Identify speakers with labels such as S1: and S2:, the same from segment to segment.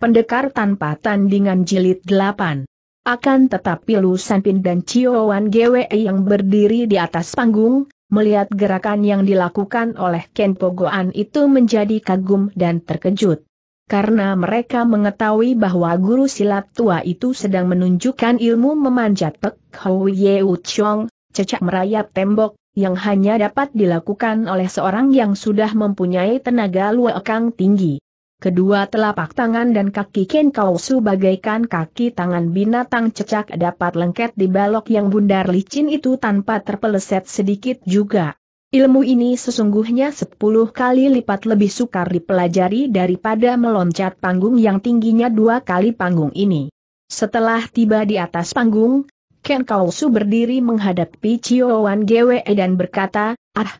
S1: Pendekar tanpa tandingan jilid 8. Akan tetapi Lu Sanpin dan Chiowan GWE yang berdiri di atas panggung, melihat gerakan yang dilakukan oleh Ken Pogoan itu menjadi kagum dan terkejut. Karena mereka mengetahui bahwa guru silat tua itu sedang menunjukkan ilmu memanjat Pek Hou Yeu Chong, cecak merayap tembok, yang hanya dapat dilakukan oleh seorang yang sudah mempunyai tenaga luakang tinggi. Kedua telapak tangan dan kaki Ken Kausu bagaikan kaki tangan binatang cecak dapat lengket di balok yang bundar licin itu tanpa terpeleset sedikit juga. Ilmu ini sesungguhnya sepuluh kali lipat lebih sukar dipelajari daripada meloncat panggung yang tingginya dua kali panggung ini. Setelah tiba di atas panggung, Ken Kausu berdiri menghadapi Wan GWE dan berkata, Ah,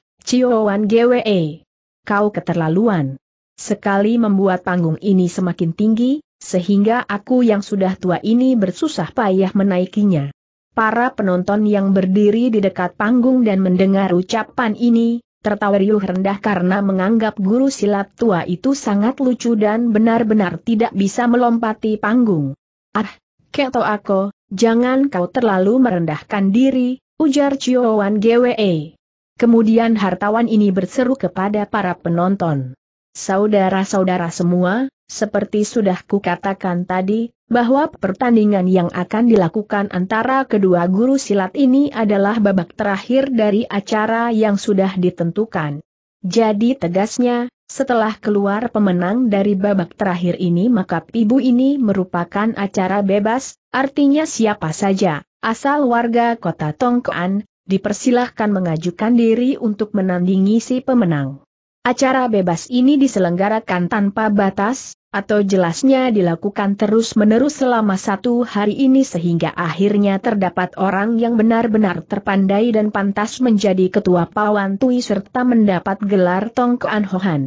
S1: Wan GWE, kau keterlaluan sekali membuat panggung ini semakin tinggi, sehingga aku yang sudah tua ini bersusah payah menaikinya. Para penonton yang berdiri di dekat panggung dan mendengar ucapan ini, tertawa riuh rendah karena menganggap guru silat tua itu sangat lucu dan benar-benar tidak bisa melompati panggung. Ah, keto aku, jangan kau terlalu merendahkan diri, ujar Chiowan GWE. Kemudian hartawan ini berseru kepada para penonton. Saudara-saudara semua, seperti sudah kukatakan tadi, bahwa pertandingan yang akan dilakukan antara kedua guru silat ini adalah babak terakhir dari acara yang sudah ditentukan. Jadi tegasnya, setelah keluar pemenang dari babak terakhir ini maka ibu ini merupakan acara bebas, artinya siapa saja, asal warga kota Tongkoan, dipersilahkan mengajukan diri untuk menandingi si pemenang. Acara bebas ini diselenggarakan tanpa batas, atau jelasnya dilakukan terus-menerus selama satu hari ini sehingga akhirnya terdapat orang yang benar-benar terpandai dan pantas menjadi ketua Pawan Tui serta mendapat gelar Tongkoan Hohan.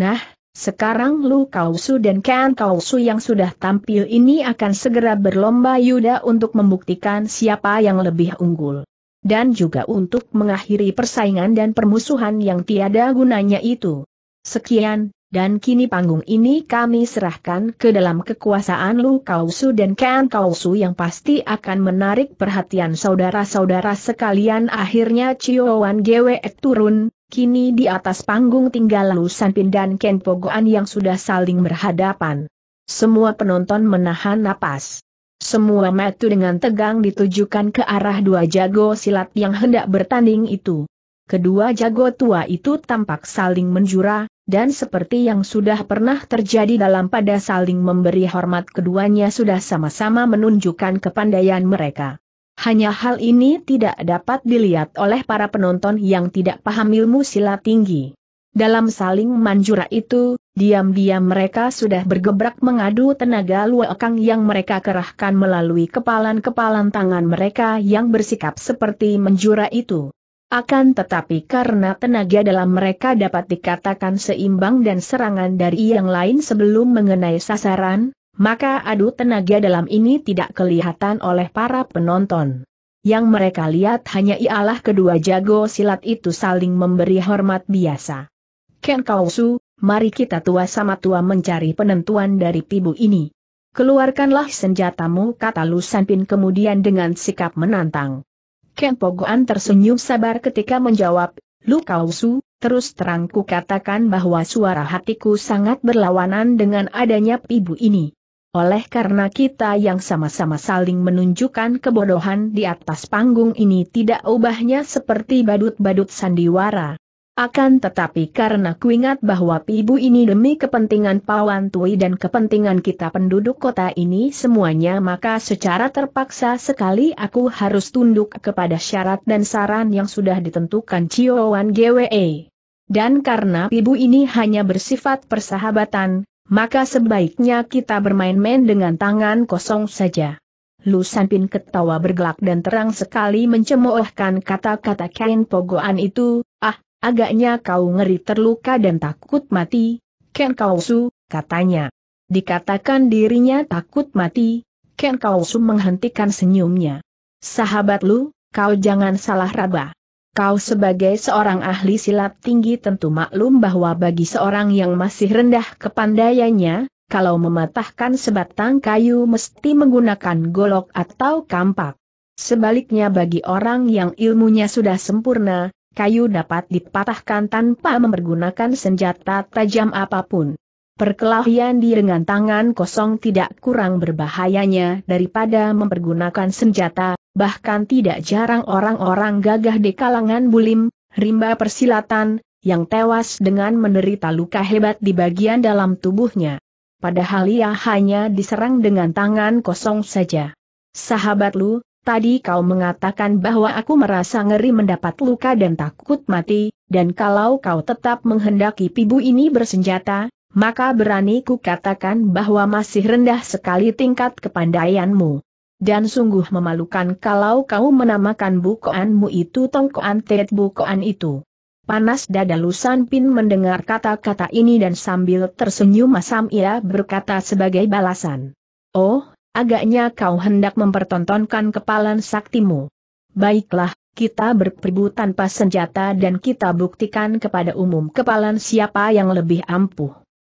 S1: Nah, sekarang Lu Kausu dan Kan Kausu yang sudah tampil ini akan segera berlomba yuda untuk membuktikan siapa yang lebih unggul dan juga untuk mengakhiri persaingan dan permusuhan yang tiada gunanya itu. Sekian, dan kini panggung ini kami serahkan ke dalam kekuasaan Lu Kausu dan Kan Kausu yang pasti akan menarik perhatian saudara-saudara sekalian akhirnya Chiowan Gwe turun, kini di atas panggung tinggal Lu Sanpin dan Ken Pogoan yang sudah saling berhadapan. Semua penonton menahan napas. Semua metu dengan tegang ditujukan ke arah dua jago silat yang hendak bertanding itu. Kedua jago tua itu tampak saling menjura, dan seperti yang sudah pernah terjadi dalam pada saling memberi hormat keduanya sudah sama-sama menunjukkan kepandaian mereka. Hanya hal ini tidak dapat dilihat oleh para penonton yang tidak paham ilmu silat tinggi. Dalam saling manjura itu, Diam-diam mereka sudah bergebrak mengadu tenaga luakang yang mereka kerahkan melalui kepalan-kepalan tangan mereka yang bersikap seperti menjura itu. Akan tetapi karena tenaga dalam mereka dapat dikatakan seimbang dan serangan dari yang lain sebelum mengenai sasaran, maka adu tenaga dalam ini tidak kelihatan oleh para penonton. Yang mereka lihat hanya ialah kedua jago silat itu saling memberi hormat biasa. Ken Kausu, mari kita tua sama tua mencari penentuan dari tibu ini. Keluarkanlah senjatamu kata Lusanpin kemudian dengan sikap menantang. Ken Pogoan tersenyum sabar ketika menjawab, Lu Kausu, terus terang ku katakan bahwa suara hatiku sangat berlawanan dengan adanya ibu ini. Oleh karena kita yang sama-sama saling menunjukkan kebodohan di atas panggung ini tidak ubahnya seperti badut-badut sandiwara. Akan tetapi karena kuingat bahwa ibu ini demi kepentingan Pawan Tui dan kepentingan kita penduduk kota ini semuanya maka secara terpaksa sekali aku harus tunduk kepada syarat dan saran yang sudah ditentukan Ciowan GWE. Dan karena ibu ini hanya bersifat persahabatan, maka sebaiknya kita bermain-main dengan tangan kosong saja. Lu Sanpin ketawa bergelak dan terang sekali mencemoohkan kata-kata kain pogoan itu, Agaknya kau ngeri terluka dan takut mati, Ken Kausu, katanya. Dikatakan dirinya takut mati, Ken Kausu menghentikan senyumnya. Sahabat lu, kau jangan salah raba. Kau sebagai seorang ahli silat tinggi tentu maklum bahwa bagi seorang yang masih rendah kepandaiannya, kalau mematahkan sebatang kayu mesti menggunakan golok atau kampak. Sebaliknya bagi orang yang ilmunya sudah sempurna, kayu dapat dipatahkan tanpa mempergunakan senjata tajam apapun. Perkelahian di dengan tangan kosong tidak kurang berbahayanya daripada mempergunakan senjata, bahkan tidak jarang orang-orang gagah di kalangan bulim, rimba persilatan, yang tewas dengan menderita luka hebat di bagian dalam tubuhnya. Padahal ia hanya diserang dengan tangan kosong saja. Sahabat lu, Tadi kau mengatakan bahwa aku merasa ngeri mendapat luka dan takut mati, dan kalau kau tetap menghendaki pibu ini bersenjata, maka berani ku katakan bahwa masih rendah sekali tingkat kepandaianmu. Dan sungguh memalukan kalau kau menamakan bukoanmu itu tongkoan tet bukoan itu. Panas dada Lusan Pin mendengar kata-kata ini dan sambil tersenyum masam ia berkata sebagai balasan. Oh, Agaknya kau hendak mempertontonkan kepalan saktimu. Baiklah, kita berperbu tanpa senjata dan kita buktikan kepada umum kepalan siapa yang lebih ampuh.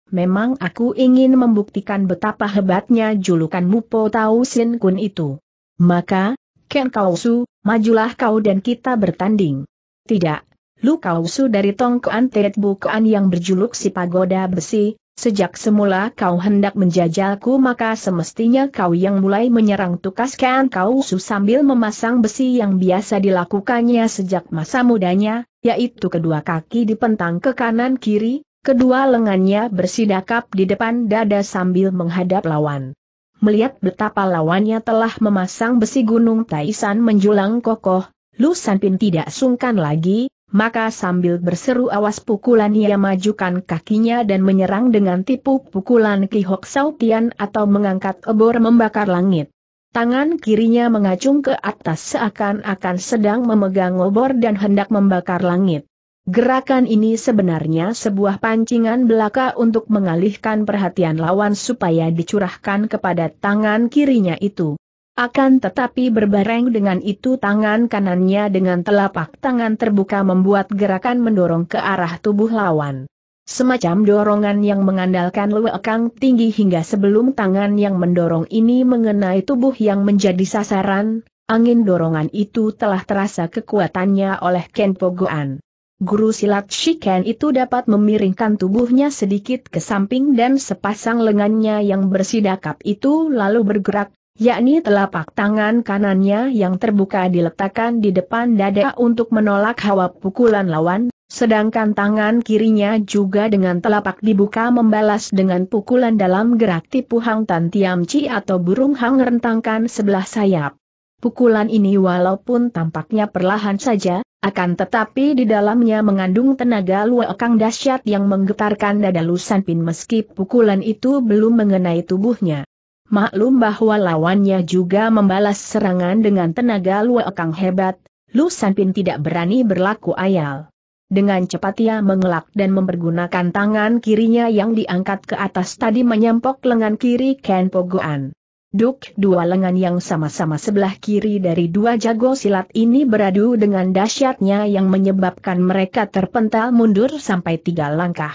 S1: Memang aku ingin membuktikan betapa hebatnya julukan Mupo Tau Sin Kun itu. Maka, Ken Kausu, majulah kau dan kita bertanding. Tidak, Lu Kausu dari Tongkoan Tetbukaan yang berjuluk si Pagoda Besi, Sejak semula kau hendak menjajalku maka semestinya kau yang mulai menyerang tukaskan kau su sambil memasang besi yang biasa dilakukannya sejak masa mudanya, yaitu kedua kaki dipentang ke kanan kiri, kedua lengannya bersidakap di depan dada sambil menghadap lawan. Melihat betapa lawannya telah memasang besi gunung Taisan menjulang kokoh, Lu Sanpin tidak sungkan lagi, maka sambil berseru awas pukulan ia majukan kakinya dan menyerang dengan tipu pukulan kihok Hok atau mengangkat obor membakar langit. Tangan kirinya mengacung ke atas seakan-akan sedang memegang obor dan hendak membakar langit. Gerakan ini sebenarnya sebuah pancingan belaka untuk mengalihkan perhatian lawan supaya dicurahkan kepada tangan kirinya itu. Akan tetapi berbareng dengan itu tangan kanannya dengan telapak tangan terbuka membuat gerakan mendorong ke arah tubuh lawan. Semacam dorongan yang mengandalkan lewekang tinggi hingga sebelum tangan yang mendorong ini mengenai tubuh yang menjadi sasaran, angin dorongan itu telah terasa kekuatannya oleh Ken Pogoan. Guru silat Shiken itu dapat memiringkan tubuhnya sedikit ke samping dan sepasang lengannya yang bersidakap itu lalu bergerak yakni telapak tangan kanannya yang terbuka diletakkan di depan dada untuk menolak hawa pukulan lawan, sedangkan tangan kirinya juga dengan telapak dibuka membalas dengan pukulan dalam gerak tipu Hang Tan Tiam Chi atau burung Hang rentangkan sebelah sayap. Pukulan ini walaupun tampaknya perlahan saja, akan tetapi di dalamnya mengandung tenaga luakang dahsyat yang menggetarkan dada Lusan Pin meski pukulan itu belum mengenai tubuhnya. Maklum bahwa lawannya juga membalas serangan dengan tenaga luekang hebat, Lu Sanpin tidak berani berlaku ayal. Dengan cepat ia mengelak dan mempergunakan tangan kirinya yang diangkat ke atas tadi menyempok lengan kiri Ken Pogoan. Duk dua lengan yang sama-sama sebelah kiri dari dua jago silat ini beradu dengan dahsyatnya yang menyebabkan mereka terpental mundur sampai tiga langkah.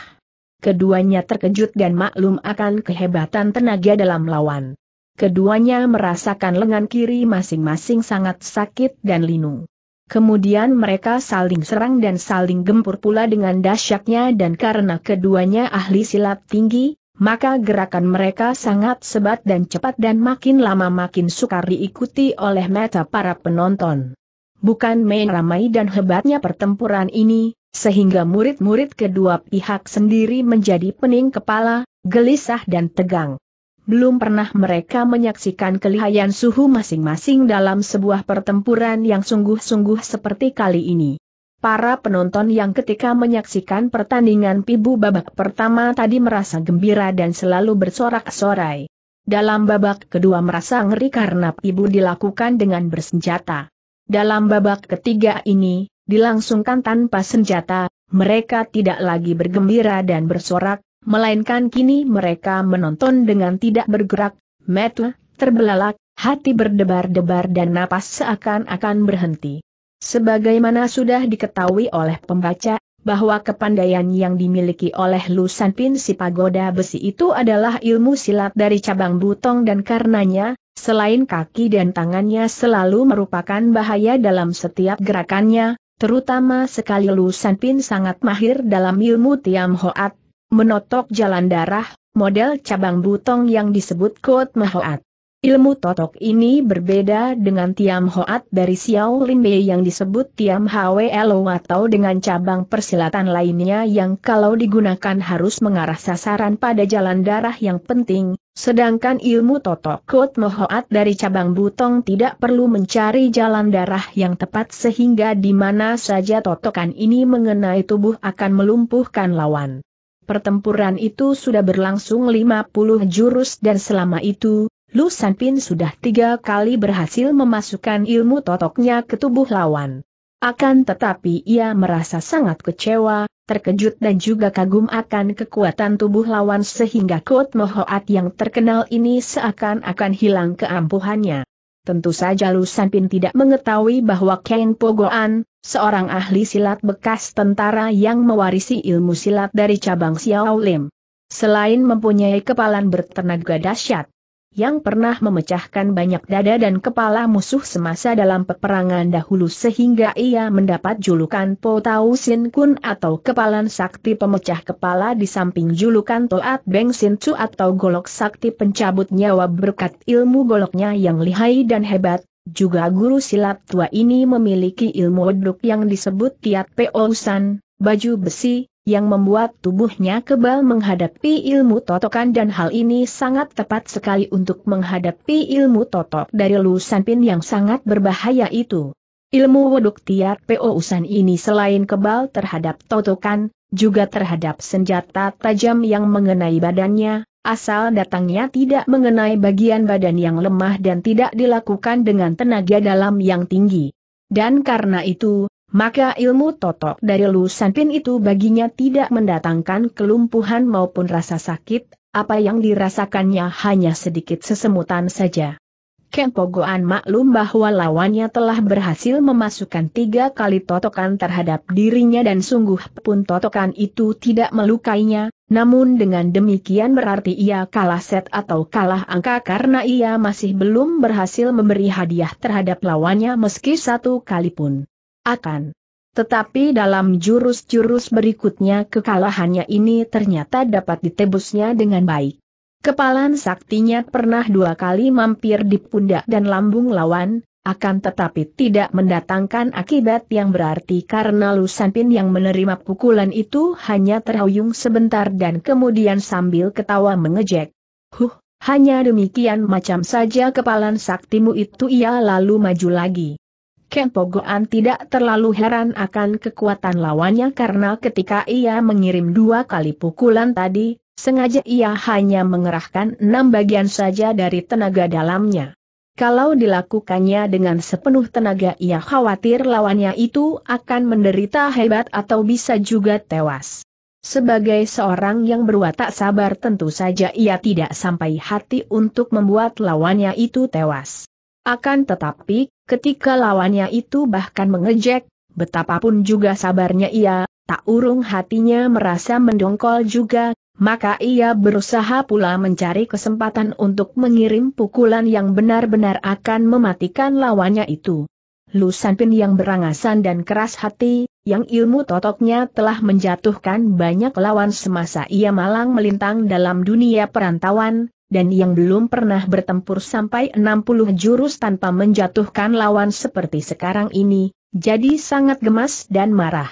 S1: Keduanya terkejut dan maklum akan kehebatan tenaga dalam lawan. Keduanya merasakan lengan kiri masing-masing sangat sakit dan linu. Kemudian mereka saling serang dan saling gempur pula dengan dahsyatnya dan karena keduanya ahli silat tinggi, maka gerakan mereka sangat sebat dan cepat dan makin lama makin sukar diikuti oleh mata para penonton. Bukan main ramai dan hebatnya pertempuran ini, sehingga murid-murid kedua pihak sendiri menjadi pening kepala, gelisah dan tegang. Belum pernah mereka menyaksikan kelihayan suhu masing-masing dalam sebuah pertempuran yang sungguh-sungguh seperti kali ini. Para penonton yang ketika menyaksikan pertandingan pibu babak pertama tadi merasa gembira dan selalu bersorak-sorai. Dalam babak kedua merasa ngeri karena pibu dilakukan dengan bersenjata. Dalam babak ketiga ini, dilangsungkan tanpa senjata, mereka tidak lagi bergembira dan bersorak, melainkan kini mereka menonton dengan tidak bergerak, mata terbelalak, hati berdebar-debar dan napas seakan-akan berhenti. Sebagaimana sudah diketahui oleh pembaca, bahwa kepandaian yang dimiliki oleh Lusan Pin si pagoda besi itu adalah ilmu silat dari cabang butong dan karenanya, selain kaki dan tangannya selalu merupakan bahaya dalam setiap gerakannya, Terutama sekali Lu Sanpin sangat mahir dalam ilmu Tiam Hoat, menotok jalan darah, model cabang butong yang disebut Kot Mahoat. Ilmu totok ini berbeda dengan Tiam Hoat dari Xiao Lin Linbei yang disebut Tiam Lo atau dengan cabang persilatan lainnya yang kalau digunakan harus mengarah sasaran pada jalan darah yang penting, Sedangkan ilmu Totokot Mohoat dari cabang Butong tidak perlu mencari jalan darah yang tepat sehingga di mana saja totokan ini mengenai tubuh akan melumpuhkan lawan. Pertempuran itu sudah berlangsung 50 jurus dan selama itu, Lu Sanpin sudah tiga kali berhasil memasukkan ilmu totoknya ke tubuh lawan. Akan tetapi ia merasa sangat kecewa, terkejut dan juga kagum akan kekuatan tubuh lawan sehingga Kot Mohoat yang terkenal ini seakan-akan hilang keampuhannya. Tentu saja Lu Sanpin tidak mengetahui bahwa Ken Pogoan, seorang ahli silat bekas tentara yang mewarisi ilmu silat dari cabang Xiao Lim. Selain mempunyai kepalan bertenaga dahsyat, yang pernah memecahkan banyak dada dan kepala musuh semasa dalam peperangan dahulu sehingga ia mendapat julukan Po Tau Sin Kun atau Kepalan Sakti Pemecah Kepala di samping julukan Toat Beng Sin Chu atau Golok Sakti Pencabut Nyawa berkat ilmu goloknya yang lihai dan hebat, juga guru silat tua ini memiliki ilmu weduk yang disebut Tiat Peo Baju Besi, yang membuat tubuhnya kebal menghadapi ilmu totokan dan hal ini sangat tepat sekali untuk menghadapi ilmu totok dari Lu Sanpin yang sangat berbahaya itu. Ilmu weduk Tiar PO Usan ini selain kebal terhadap totokan, juga terhadap senjata tajam yang mengenai badannya, asal datangnya tidak mengenai bagian badan yang lemah dan tidak dilakukan dengan tenaga dalam yang tinggi. Dan karena itu, maka ilmu totok dari Lu Sanpin itu baginya tidak mendatangkan kelumpuhan maupun rasa sakit, apa yang dirasakannya hanya sedikit sesemutan saja. Pogoan maklum bahwa lawannya telah berhasil memasukkan tiga kali totokan terhadap dirinya dan sungguh pun totokan itu tidak melukainya, namun dengan demikian berarti ia kalah set atau kalah angka karena ia masih belum berhasil memberi hadiah terhadap lawannya meski satu kali pun. Akan. Tetapi dalam jurus-jurus berikutnya kekalahannya ini ternyata dapat ditebusnya dengan baik. Kepalan saktinya pernah dua kali mampir di pundak dan lambung lawan, akan tetapi tidak mendatangkan akibat yang berarti karena Lusanpin yang menerima pukulan itu hanya terhuyung sebentar dan kemudian sambil ketawa mengejek. Huh, hanya demikian macam saja kepalan saktimu itu ia lalu maju lagi. Kempo tidak terlalu heran akan kekuatan lawannya karena ketika ia mengirim dua kali pukulan tadi, sengaja ia hanya mengerahkan enam bagian saja dari tenaga dalamnya. Kalau dilakukannya dengan sepenuh tenaga ia khawatir lawannya itu akan menderita hebat atau bisa juga tewas. Sebagai seorang yang berwatak sabar tentu saja ia tidak sampai hati untuk membuat lawannya itu tewas. Akan tetapi, Ketika lawannya itu bahkan mengejek, betapapun juga sabarnya ia, tak urung hatinya merasa mendongkol juga, maka ia berusaha pula mencari kesempatan untuk mengirim pukulan yang benar-benar akan mematikan lawannya itu. Lusanpin yang berangasan dan keras hati, yang ilmu totoknya telah menjatuhkan banyak lawan semasa ia malang melintang dalam dunia perantauan, dan yang belum pernah bertempur sampai 60 jurus tanpa menjatuhkan lawan seperti sekarang ini, jadi sangat gemas dan marah.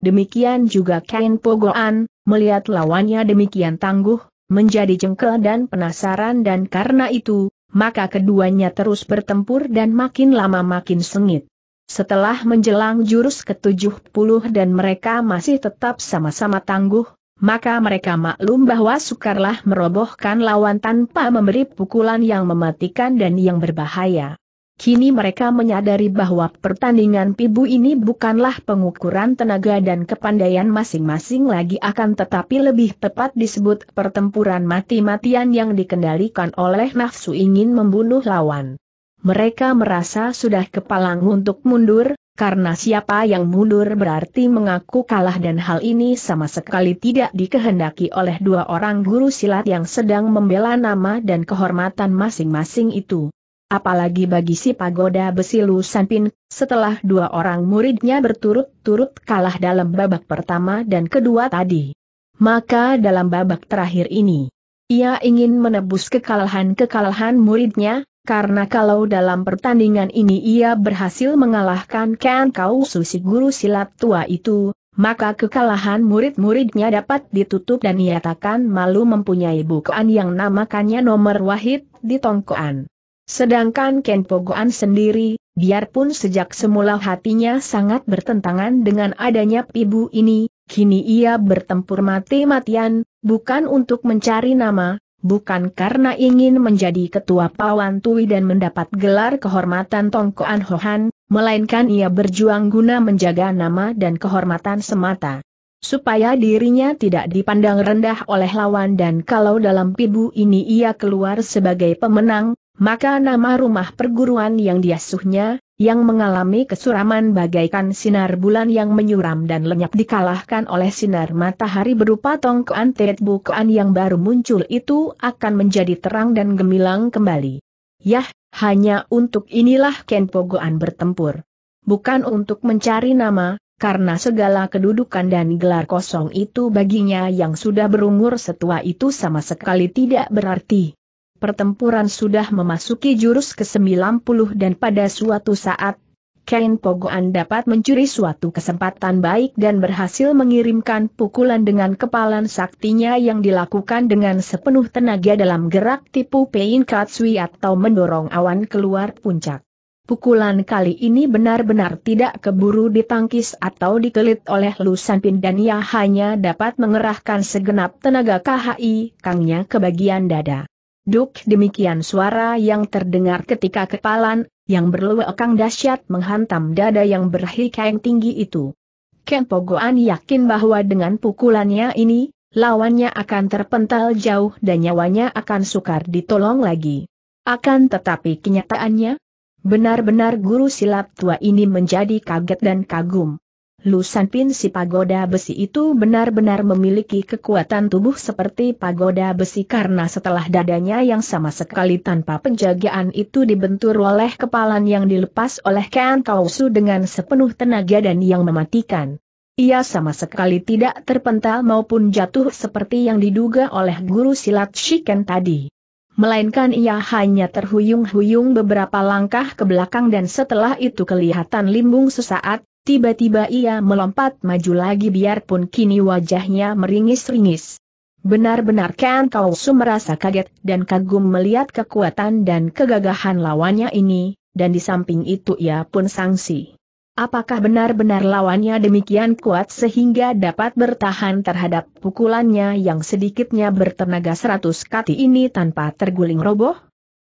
S1: Demikian juga Kain Pogoan, melihat lawannya demikian tangguh, menjadi jengkel dan penasaran dan karena itu, maka keduanya terus bertempur dan makin lama makin sengit. Setelah menjelang jurus ke-70 dan mereka masih tetap sama-sama tangguh, maka mereka maklum bahwa sukarlah merobohkan lawan tanpa memberi pukulan yang mematikan dan yang berbahaya. Kini mereka menyadari bahwa pertandingan pibu ini bukanlah pengukuran tenaga dan kepandaian masing-masing lagi akan tetapi lebih tepat disebut pertempuran mati-matian yang dikendalikan oleh nafsu ingin membunuh lawan mereka merasa sudah kepalang untuk mundur, karena siapa yang mundur berarti mengaku kalah dan hal ini sama sekali tidak dikehendaki oleh dua orang guru silat yang sedang membela nama dan kehormatan masing-masing itu. Apalagi bagi si pagoda besi Sanpin, setelah dua orang muridnya berturut-turut kalah dalam babak pertama dan kedua tadi. Maka dalam babak terakhir ini, ia ingin menebus kekalahan-kekalahan muridnya, karena kalau dalam pertandingan ini ia berhasil mengalahkan Ken Kausu Susi guru silat tua itu, maka kekalahan murid-muridnya dapat ditutup dan ia takkan malu mempunyai bukaan yang namakannya nomor wahid di Tongkoan. Sedangkan Ken Pogoan sendiri, biarpun sejak semula hatinya sangat bertentangan dengan adanya pibu ini, kini ia bertempur mati-matian, bukan untuk mencari nama, bukan karena ingin menjadi ketua Pawan Tui dan mendapat gelar kehormatan Tongko Anhohan, melainkan ia berjuang guna menjaga nama dan kehormatan semata. Supaya dirinya tidak dipandang rendah oleh lawan dan kalau dalam pibu ini ia keluar sebagai pemenang, maka nama rumah perguruan yang diasuhnya, yang mengalami kesuraman bagaikan sinar bulan yang menyuram dan lenyap dikalahkan oleh sinar matahari berupa tongkoan bukaan yang baru muncul itu akan menjadi terang dan gemilang kembali. Yah, hanya untuk inilah Kenpogoan bertempur. Bukan untuk mencari nama, karena segala kedudukan dan gelar kosong itu baginya yang sudah berumur setua itu sama sekali tidak berarti pertempuran sudah memasuki jurus ke-90 dan pada suatu saat, Kain Pogoan dapat mencuri suatu kesempatan baik dan berhasil mengirimkan pukulan dengan kepalan saktinya yang dilakukan dengan sepenuh tenaga dalam gerak tipu Pein Katsui atau mendorong awan keluar puncak. Pukulan kali ini benar-benar tidak keburu ditangkis atau dikelit oleh Lusan Pin dan ia hanya dapat mengerahkan segenap tenaga KHI Kangnya ke bagian dada duk demikian suara yang terdengar ketika kepalan, yang berlewekang dahsyat menghantam dada yang berhikayang tinggi itu. Ken Pogoan yakin bahwa dengan pukulannya ini, lawannya akan terpental jauh dan nyawanya akan sukar ditolong lagi. Akan tetapi kenyataannya, benar-benar guru silat tua ini menjadi kaget dan kagum. Lusan Pin si pagoda besi itu benar-benar memiliki kekuatan tubuh seperti pagoda besi karena setelah dadanya yang sama sekali tanpa penjagaan itu dibentur oleh kepalan yang dilepas oleh Ken Tausu dengan sepenuh tenaga dan yang mematikan. Ia sama sekali tidak terpental maupun jatuh seperti yang diduga oleh guru silat Shiken tadi melainkan ia hanya terhuyung-huyung beberapa langkah ke belakang dan setelah itu kelihatan limbung sesaat, Tiba-tiba ia melompat maju lagi biarpun kini wajahnya meringis-ringis. Benar-benar Ken Kau Su merasa kaget dan kagum melihat kekuatan dan kegagahan lawannya ini, dan di samping itu ia pun sangsi. Apakah benar-benar lawannya demikian kuat sehingga dapat bertahan terhadap pukulannya yang sedikitnya bertenaga seratus kati ini tanpa terguling roboh?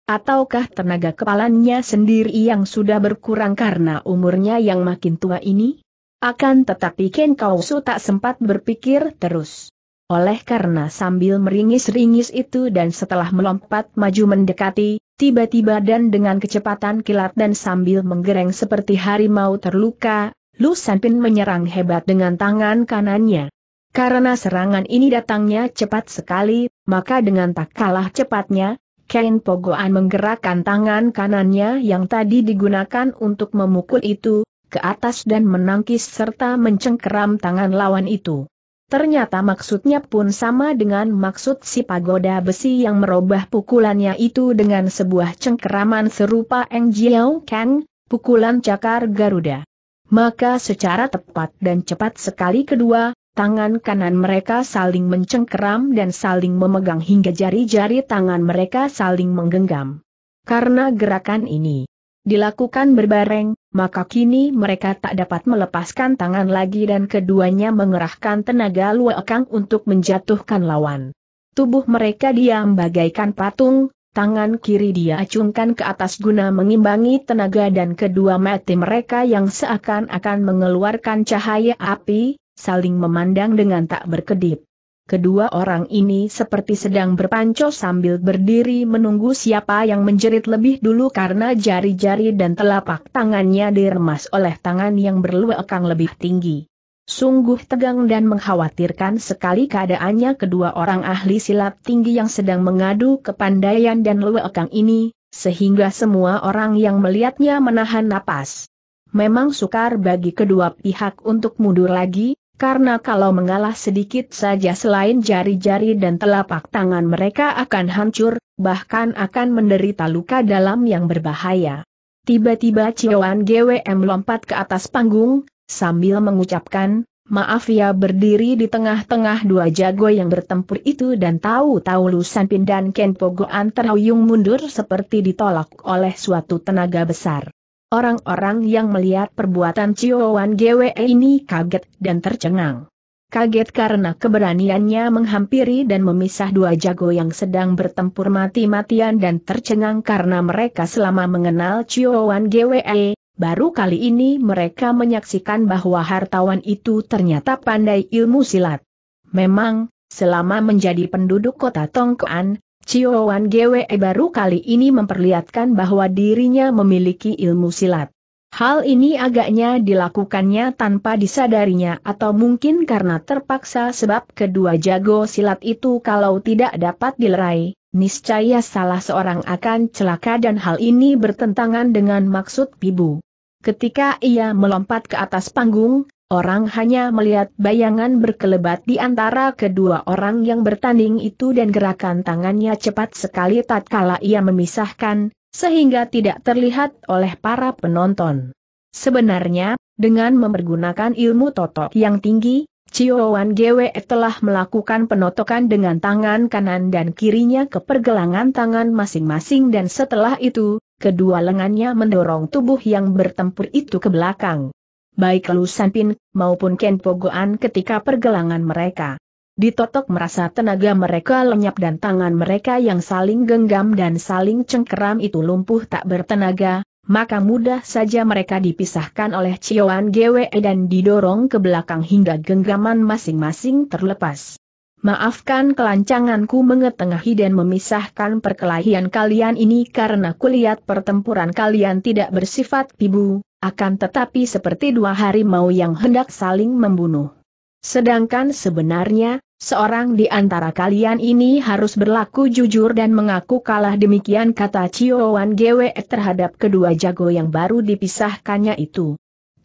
S1: Ataukah tenaga kepalanya sendiri yang sudah berkurang karena umurnya yang makin tua ini? Akan tetapi Ken Kausu tak sempat berpikir terus. Oleh karena sambil meringis-ringis itu dan setelah melompat maju mendekati, tiba-tiba dan dengan kecepatan kilat dan sambil menggereng seperti harimau terluka, Lu Sanpin menyerang hebat dengan tangan kanannya. Karena serangan ini datangnya cepat sekali, maka dengan tak kalah cepatnya, Ken Pogoan menggerakkan tangan kanannya yang tadi digunakan untuk memukul itu, ke atas dan menangkis serta mencengkeram tangan lawan itu. Ternyata maksudnya pun sama dengan maksud si pagoda besi yang merubah pukulannya itu dengan sebuah cengkeraman serupa Eng Jiao Kang, pukulan cakar Garuda. Maka secara tepat dan cepat sekali kedua, Tangan kanan mereka saling mencengkeram dan saling memegang hingga jari-jari tangan mereka saling menggenggam. Karena gerakan ini dilakukan berbareng, maka kini mereka tak dapat melepaskan tangan lagi dan keduanya mengerahkan tenaga luekang untuk menjatuhkan lawan. Tubuh mereka diam bagaikan patung, tangan kiri dia acungkan ke atas guna mengimbangi tenaga dan kedua mati mereka yang seakan-akan mengeluarkan cahaya api, saling memandang dengan tak berkedip. Kedua orang ini seperti sedang berpanco sambil berdiri menunggu siapa yang menjerit lebih dulu karena jari-jari dan telapak tangannya diremas oleh tangan yang berluekang lebih tinggi. Sungguh tegang dan mengkhawatirkan sekali keadaannya kedua orang ahli silat tinggi yang sedang mengadu kepandaian dan luekang ini, sehingga semua orang yang melihatnya menahan napas. Memang sukar bagi kedua pihak untuk mundur lagi, karena kalau mengalah sedikit saja selain jari-jari dan telapak tangan mereka akan hancur, bahkan akan menderita luka dalam yang berbahaya. Tiba-tiba Cioan GWM lompat ke atas panggung, sambil mengucapkan, Maaf ya berdiri di tengah-tengah dua jago yang bertempur itu dan tahu-tahu Lusan Pin dan Ken Pogoan terhuyung mundur seperti ditolak oleh suatu tenaga besar. Orang-orang yang melihat perbuatan Ciowan GWE ini kaget dan tercengang. Kaget karena keberaniannya menghampiri dan memisah dua jago yang sedang bertempur mati-matian dan tercengang karena mereka selama mengenal Ciowan GWE, baru kali ini mereka menyaksikan bahwa hartawan itu ternyata pandai ilmu silat. Memang, selama menjadi penduduk kota Tongkoan, Cioan Gwe baru kali ini memperlihatkan bahwa dirinya memiliki ilmu silat. Hal ini agaknya dilakukannya tanpa disadarinya atau mungkin karena terpaksa sebab kedua jago silat itu kalau tidak dapat dilerai, niscaya salah seorang akan celaka dan hal ini bertentangan dengan maksud bibu. Ketika ia melompat ke atas panggung, Orang hanya melihat bayangan berkelebat di antara kedua orang yang bertanding itu dan gerakan tangannya cepat sekali tatkala ia memisahkan, sehingga tidak terlihat oleh para penonton. Sebenarnya, dengan mempergunakan ilmu totok yang tinggi, Wan Gwe telah melakukan penotokan dengan tangan kanan dan kirinya ke pergelangan tangan masing-masing dan setelah itu, kedua lengannya mendorong tubuh yang bertempur itu ke belakang baik Lu Sanpin maupun Ken Pogoan ketika pergelangan mereka. Ditotok merasa tenaga mereka lenyap dan tangan mereka yang saling genggam dan saling cengkeram itu lumpuh tak bertenaga, maka mudah saja mereka dipisahkan oleh Cioan GWE dan didorong ke belakang hingga genggaman masing-masing terlepas. Maafkan kelancanganku mengetengahi dan memisahkan perkelahian kalian ini karena kulihat pertempuran kalian tidak bersifat pibu, akan tetapi seperti dua harimau yang hendak saling membunuh. Sedangkan sebenarnya, seorang di antara kalian ini harus berlaku jujur dan mengaku kalah demikian kata Ciowan Gwe terhadap kedua jago yang baru dipisahkannya itu.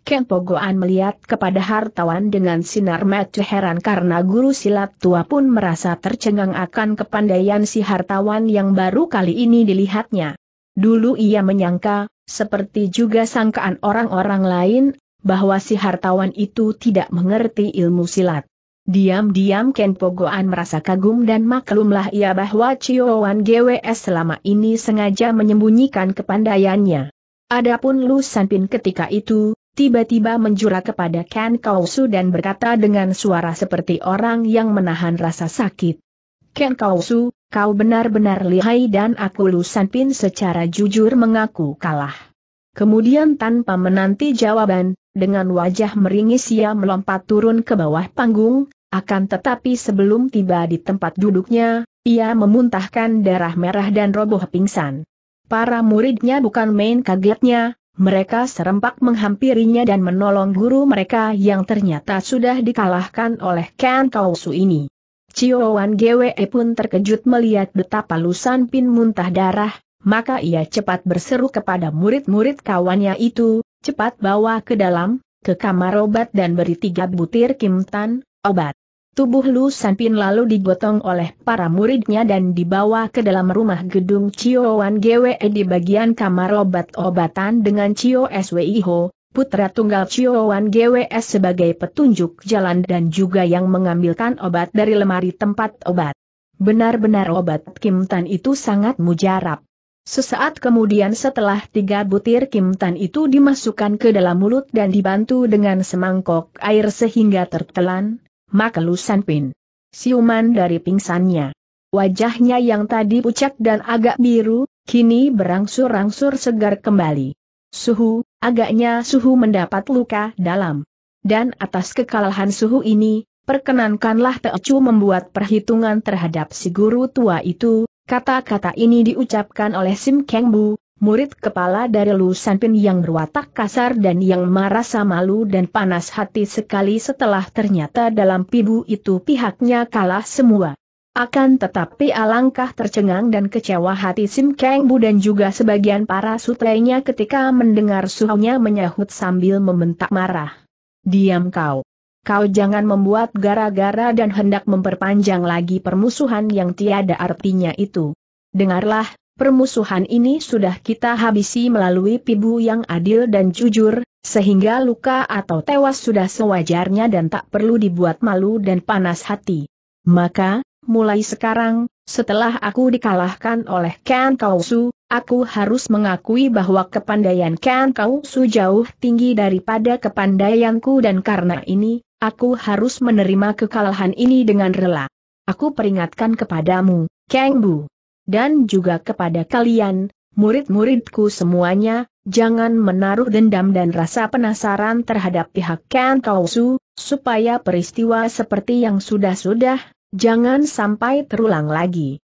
S1: Ken Pogoan melihat kepada hartawan dengan sinar mata heran karena guru silat tua pun merasa tercengang akan kepandaian si hartawan yang baru kali ini dilihatnya. Dulu ia menyangka, seperti juga sangkaan orang-orang lain, bahwa si hartawan itu tidak mengerti ilmu silat. Diam-diam Ken Pogoan merasa kagum dan maklumlah ia bahwa Ciowan GWS selama ini sengaja menyembunyikan kepandaiannya. Adapun Lu Sanpin ketika itu, tiba-tiba menjura kepada Ken Kausu dan berkata dengan suara seperti orang yang menahan rasa sakit. Ken Kausu, kau benar-benar lihai dan aku Lusan Pin secara jujur mengaku kalah. Kemudian tanpa menanti jawaban, dengan wajah meringis ia melompat turun ke bawah panggung, akan tetapi sebelum tiba di tempat duduknya, ia memuntahkan darah merah dan roboh pingsan. Para muridnya bukan main kagetnya, mereka serempak menghampirinya dan menolong guru mereka yang ternyata sudah dikalahkan oleh Ken Kausu ini. Wan GWE pun terkejut melihat betapa Lusan Pin muntah darah, maka ia cepat berseru kepada murid-murid kawannya itu, cepat bawa ke dalam, ke kamar obat dan beri tiga butir kimtan, obat. Tubuh Lu Sanpin lalu digotong oleh para muridnya dan dibawa ke dalam rumah gedung Cio Wan GWE di bagian kamar obat-obatan dengan Cio Ho, putra tunggal Cio Wan Gwe sebagai petunjuk jalan dan juga yang mengambilkan obat dari lemari tempat obat. Benar-benar obat Kim Tan itu sangat mujarab. Sesaat kemudian setelah tiga butir Kim Tan itu dimasukkan ke dalam mulut dan dibantu dengan semangkok air sehingga tertelan, makelusan pin. Siuman dari pingsannya. Wajahnya yang tadi pucat dan agak biru, kini berangsur-angsur segar kembali. Suhu, agaknya suhu mendapat luka dalam. Dan atas kekalahan suhu ini, perkenankanlah Teocu membuat perhitungan terhadap si guru tua itu, kata-kata ini diucapkan oleh Sim Keng Bu, murid kepala dari Lu Sanpin yang berwatak kasar dan yang merasa malu dan panas hati sekali setelah ternyata dalam pidu itu pihaknya kalah semua. Akan tetapi alangkah tercengang dan kecewa hati Sim Kang Bu dan juga sebagian para sutrainya ketika mendengar suhunya menyahut sambil membentak marah. Diam kau. Kau jangan membuat gara-gara dan hendak memperpanjang lagi permusuhan yang tiada artinya itu. Dengarlah, Permusuhan ini sudah kita habisi melalui pibu yang adil dan jujur, sehingga luka atau tewas sudah sewajarnya dan tak perlu dibuat malu dan panas hati. Maka, mulai sekarang, setelah aku dikalahkan oleh Ken Kausu, aku harus mengakui bahwa kepandaian Ken Kausu jauh tinggi daripada kepandaianku dan karena ini, aku harus menerima kekalahan ini dengan rela. Aku peringatkan kepadamu, Kang Bu dan juga kepada kalian, murid-muridku semuanya, jangan menaruh dendam dan rasa penasaran terhadap pihak Ken Kausu, supaya peristiwa seperti yang sudah-sudah, jangan sampai terulang lagi.